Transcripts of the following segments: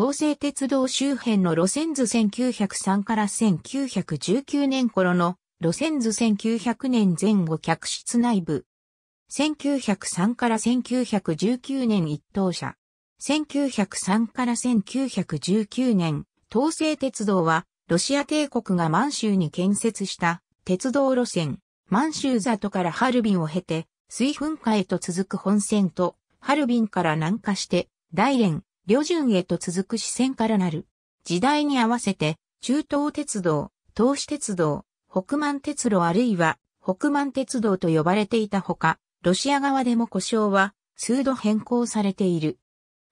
東西鉄道周辺の路線図1903から1919年頃の路線図1900年前後客室内部。1903から1919年一等車。1903から1919年、東西鉄道はロシア帝国が満州に建設した鉄道路線、満州里からハルビンを経て、水噴火へと続く本線と、ハルビンから南下して、大連、旅順へと続く支線からなる。時代に合わせて、中東鉄道、東市鉄道、北満鉄路あるいは北満鉄道と呼ばれていたほか、ロシア側でも故障は数度変更されている。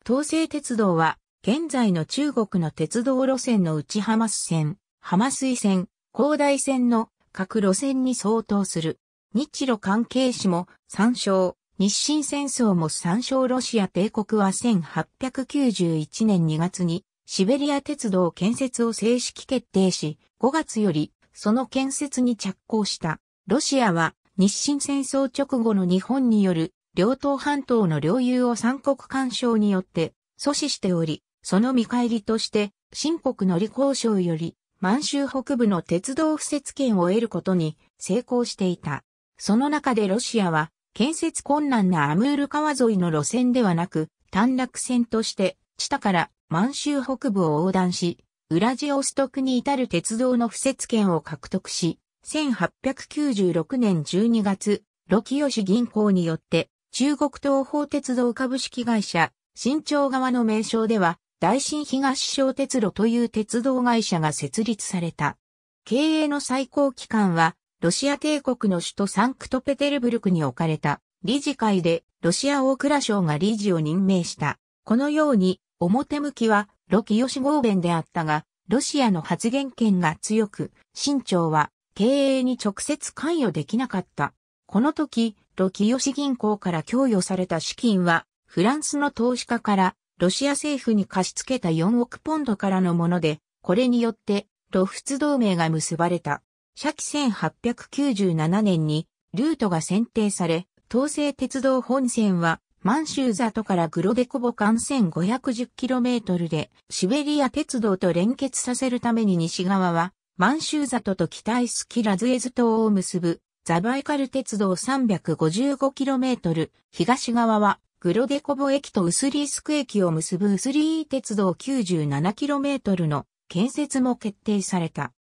東西鉄道は現在の中国の鉄道路線の内浜線、浜水線、広大線の各路線に相当する。日露関係史も参照、日清戦争も参照ロシア帝国は1891年2月にシベリア鉄道建設を正式決定し、5月よりその建設に着工した。ロシアは日清戦争直後の日本による両島半島の領有を三国干渉によって阻止しており、その見返りとして新国の理交渉より満州北部の鉄道敷設権を得ることに成功していた。その中でロシアは建設困難なアムール川沿いの路線ではなく、短絡線として、下から満州北部を横断し、ウラジオストクに至る鉄道の敷設権を獲得し、1896年12月、ロキヨシ銀行によって、中国東方鉄道株式会社、新潮側の名称では、大新東小鉄路という鉄道会社が設立された。経営の最高期間は、ロシア帝国の首都サンクトペテルブルクに置かれた理事会でロシア大蔵省が理事を任命した。このように表向きはロキヨシ合弁であったが、ロシアの発言権が強く、新朝は経営に直接関与できなかった。この時、ロキヨシ銀行から供与された資金は、フランスの投資家からロシア政府に貸し付けた4億ポンドからのもので、これによって、ロフツ同盟が結ばれた。社期1897年にルートが選定され、東西鉄道本線は満州里からグロデコボ間 1510km でシベリア鉄道と連結させるために西側は満州里と北イスキラズエズ島を結ぶザバイカル鉄道 355km、東側はグロデコボ駅とウスリースク駅を結ぶウスリー鉄道 97km の建設も決定された。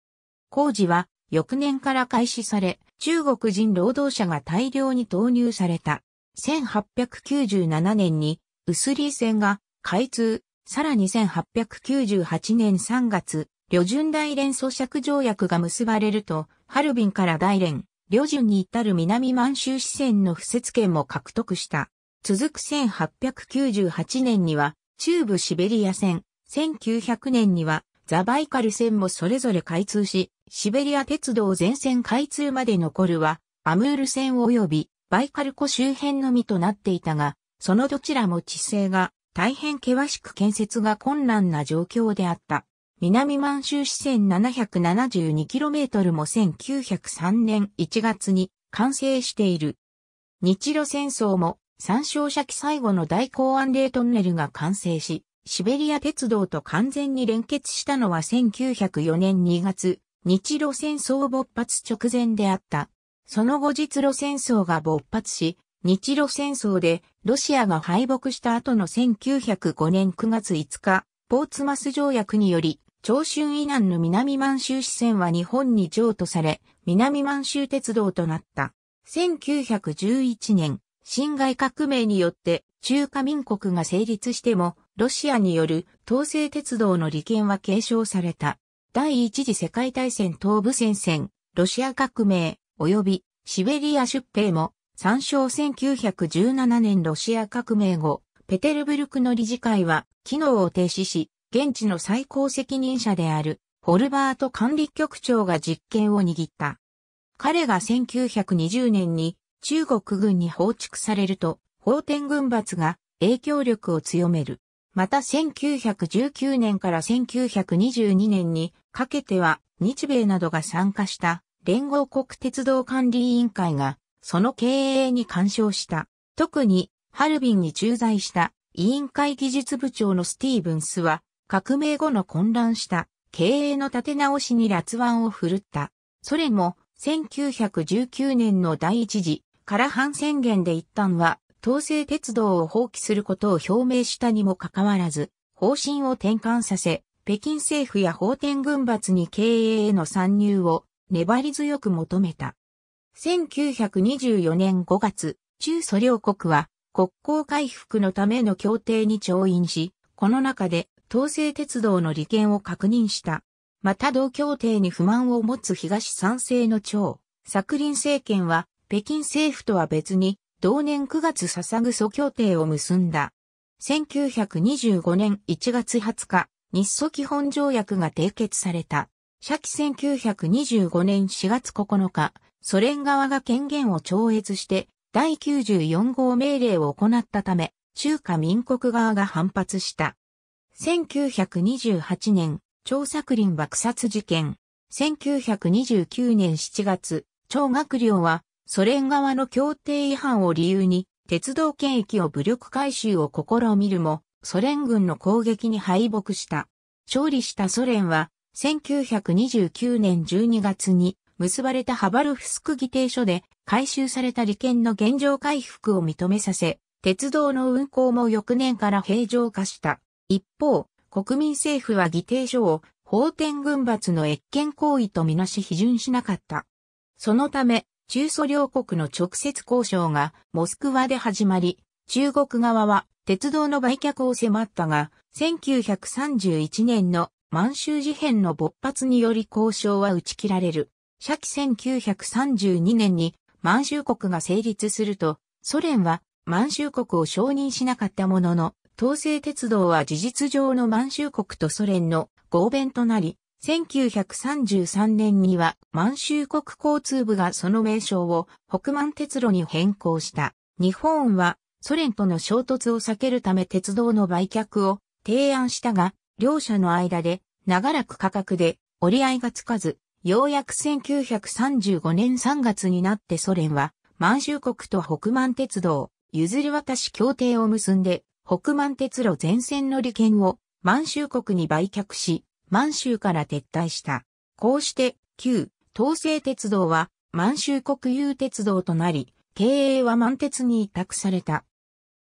工事は翌年から開始され、中国人労働者が大量に投入された。1897年に、薄利線が開通、さらに1898年3月、旅順大連租借条約が結ばれると、ハルビンから大連、旅順に至る南満州支線の布設権も獲得した。続く1898年には、中部シベリア線、1900年にはザバイカル線もそれぞれ開通し、シベリア鉄道全線開通まで残るは、アムール線及びバイカル湖周辺のみとなっていたが、そのどちらも地勢が大変険しく建設が困難な状況であった。南満州支線 772km も1903年1月に完成している。日露戦争も参照者記最後の大港安令トンネルが完成し、シベリア鉄道と完全に連結したのは1904年2月、日露戦争勃発直前であった。その後日露戦争が勃発し、日露戦争でロシアが敗北した後の1905年9月5日、ポーツマス条約により、長春以南の南満州支線は日本に譲渡され、南満州鉄道となった。1911年、辛亥革命によって中華民国が成立しても、ロシアによる統制鉄道の利権は継承された。第一次世界大戦東部戦線、ロシア革命、及びシベリア出兵も、参照1917年ロシア革命後、ペテルブルクの理事会は、機能を停止し、現地の最高責任者である、ホルバート管理局長が実権を握った。彼が1920年に中国軍に放逐されると、法典軍閥が影響力を強める。また1919年から1922年にかけては日米などが参加した連合国鉄道管理委員会がその経営に干渉した。特にハルビンに駐在した委員会技術部長のスティーブンスは革命後の混乱した経営の立て直しに辣腕を振るった。それも1919年の第一次から反宣言で一旦は東西鉄道を放棄することを表明したにもかかわらず、方針を転換させ、北京政府や法典軍閥に経営への参入を粘り強く求めた。1924年5月、中ソ両国は国交回復のための協定に調印し、この中で東西鉄道の利権を確認した。また同協定に不満を持つ東三成の長、作林政権は北京政府とは別に同年9月笹祖協定を結んだ。1925年1月20日、日ソ基本条約が締結された。初期1925年4月9日、ソ連側が権限を超越して第94号命令を行ったため、中華民国側が反発した。1928年、張作林爆殺事件。1929年7月、張学良はソ連側の協定違反を理由に、鉄道権益を武力回収を試みるも、ソ連軍の攻撃に敗北した。勝利したソ連は、1929年12月に結ばれたハバルフスク議定書で回収された利権の現状回復を認めさせ、鉄道の運行も翌年から平常化した。一方、国民政府は議定書を法典軍閥の越権行為とみなし批准しなかった。そのため、中ソ両国の直接交渉がモスクワで始まり、中国側は鉄道の売却を迫ったが、1931年の満州事変の勃発により交渉は打ち切られる。初期1932年に満州国が成立すると、ソ連は満州国を承認しなかったものの、統制鉄道は事実上の満州国とソ連の合弁となり、1933年には満州国交通部がその名称を北満鉄路に変更した。日本はソ連との衝突を避けるため鉄道の売却を提案したが、両者の間で長らく価格で折り合いがつかず、ようやく1935年3月になってソ連は満州国と北満鉄道譲り渡し協定を結んで北満鉄路全線の利権を満州国に売却し、満州から撤退した。こうして、旧東西鉄道は満州国有鉄道となり、経営は満鉄に委託された。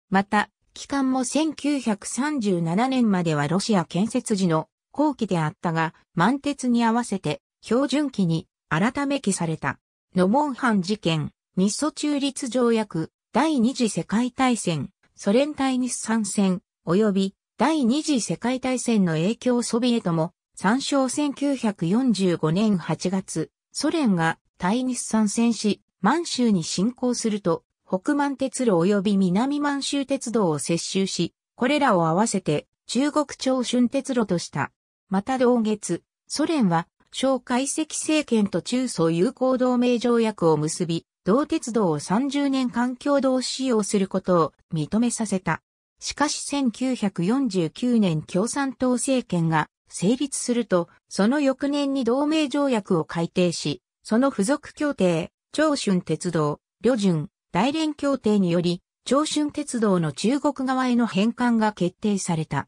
また、期間も1937年まではロシア建設時の後期であったが、満鉄に合わせて標準期に改め期された。ノモンハン事件、日ソ中立条約、第二次世界大戦、ソ連対日参戦、及び第二次世界大戦の影響ソビエトも、参照1945年8月、ソ連が対日参戦し、満州に侵攻すると、北満鉄路及び南満州鉄道を接収し、これらを合わせて中国朝春鉄路とした。また同月、ソ連は、小解析政権と中ソ友好同盟条約を結び、同鉄道を30年間共同使用することを認めさせた。しかし1949年共産党政権が成立すると、その翌年に同盟条約を改定し、その付属協定、長春鉄道、旅順、大連協定により、長春鉄道の中国側への返還が決定された。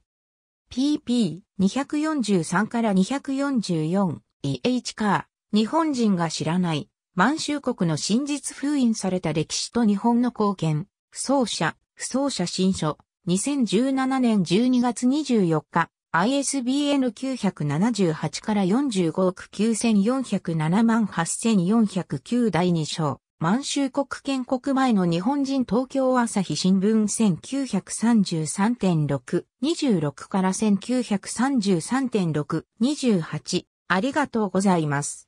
PP243 から244、EH カー、日本人が知らない、満州国の真実封印された歴史と日本の貢献、不走者、不走者新書、2017年12月24日、ISBN 978から45億9407万8409第2章、満州国建国前の日本人東京朝日新聞1933.6、26から1933.6、28。ありがとうございます。